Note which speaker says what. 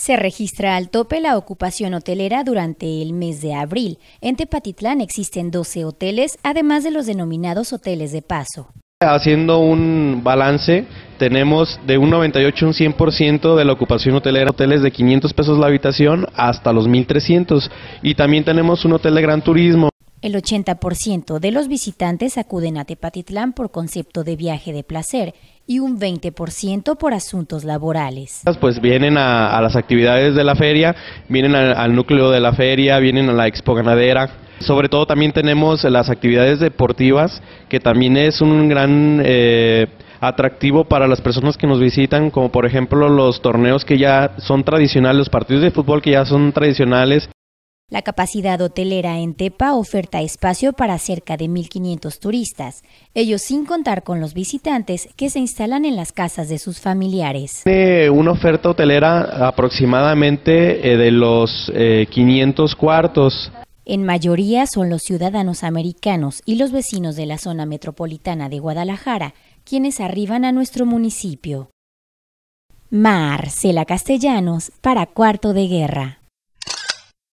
Speaker 1: Se registra al tope la ocupación hotelera durante el mes de abril. En Tepatitlán existen 12 hoteles, además de los denominados hoteles de paso.
Speaker 2: Haciendo un balance, tenemos de un 98 a un 100% de la ocupación hotelera, hoteles de 500 pesos la habitación hasta los 1300 y también tenemos un hotel de gran turismo
Speaker 1: el 80% de los visitantes acuden a Tepatitlán por concepto de viaje de placer y un 20% por asuntos laborales.
Speaker 2: Pues vienen a, las actividades de la feria, vienen al, núcleo de la feria, vienen a la expo ganadera, sobre todo también tenemos las actividades deportivas, que también es un gran eh, atractivo para las personas que nos visitan, como por ejemplo los torneos que ya son tradicionales, los partidos de fútbol que ya son tradicionales.
Speaker 1: La capacidad hotelera en Tepa oferta espacio para cerca de 1.500 turistas, ellos sin contar con los visitantes que se instalan en las casas de sus familiares.
Speaker 2: una oferta hotelera aproximadamente eh, de los 500 eh, cuartos.
Speaker 1: En mayoría son los ciudadanos americanos y los vecinos de la zona metropolitana de Guadalajara quienes arriban a nuestro municipio. Marcela Castellanos para Cuarto de Guerra.